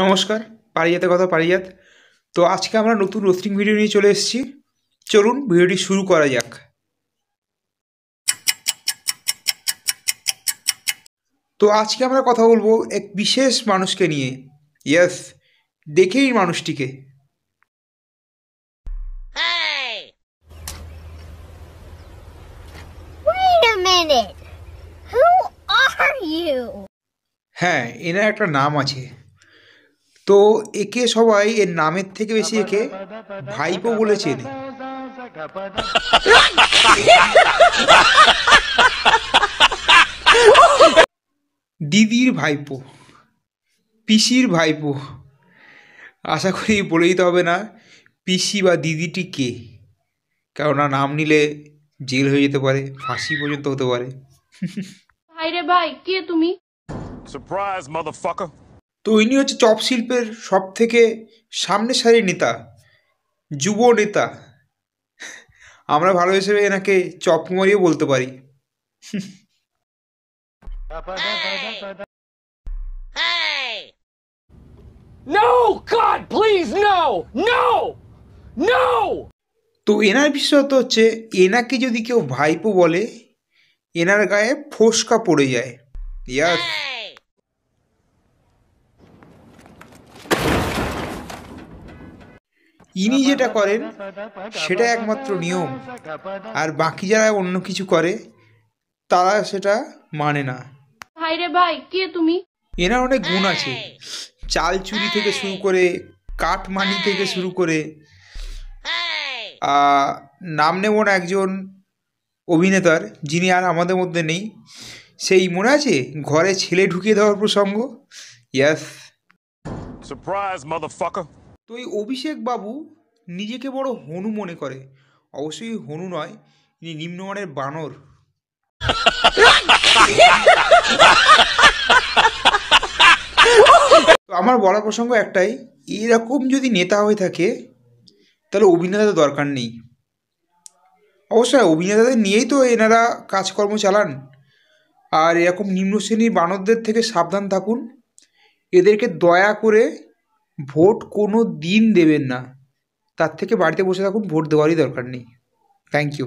নমস্কার পারিজাতের কথা পারিজাত তো আজকে আমরা নতুন রোস্টিং ভিডিও নিয়ে চলে এসেছি চলুন ভিডিওটি শুরু করা যাক তো আজকে আমরা কথা বলবো এক বিশেষ মানুষকে নিয়ে ইয়াস দেখেই মানুষটিকে হ্যাঁ এনার একটা নাম আছে তো একে সবাই এর নামের থেকে বেশি একে ভাইপো বলে চেনে দিদির ভাইপো পিসির ভাইপো আশা করি বলে দিতে হবে না পিসি বা দিদিটি কে কেননা নাম নিলে জেল হয়ে যেতে পারে ফাঁসি পর্যন্ত হতে পারে ভাই রে ভাই কে তুমি সারপ্রাইজ মাদারফাকার তো ইনি হচ্ছে চপ শিল্পের সব থেকে সামনে সারি নেতা যুব নেতা আমরা ভালো হিসেবে এনাকে চপ কুমারিও বলতে পারি No! God, please, তো এনার বিশেষত হচ্ছে এনাকে যদি কেউ ভাইপো বলে এনার গায়ে ফোসকা পড়ে যায় ইয়াস ইনি যেটা করেন সেটা একমাত্র নিয়ম আর বাকি যারা অন্য কিছু করে তারা সেটা মানে না ভাই রে ভাই কে তুমি এনার অনেক গুণ আছে চাল চুরি থেকে শুরু করে মানি থেকে শুরু করে নাম নেব না একজন অভিনেতার যিনি আর আমাদের মধ্যে নেই সেই মনে আছে ঘরে ছেলে ঢুকিয়ে দেওয়ার প্রসঙ্গ ইয়াস সারপ্রাইজ মাদারফাকার তো এই অভিষেক বাবু নিজেকে বড় হনু মনে করে অবশ্যই হনু নয় ইনি নিম্নমানের বানর তো আমার বলার প্রসঙ্গ একটাই এরকম যদি নেতা হয়ে থাকে তাহলে অভিনেতাদের দরকার নেই অবশ্যই অভিনেতাদের নিয়েই তো এনারা কাজকর্ম চালান আর এরকম নিম্ন শ্রেণীর বানরদের থেকে সাবধান থাকুন এদেরকে দয়া করে ভোট কোনো দিন দেবেন না তার থেকে বাড়িতে বসে থাকুন ভোট দেওয়ারই দরকার নেই থ্যাংক ইউ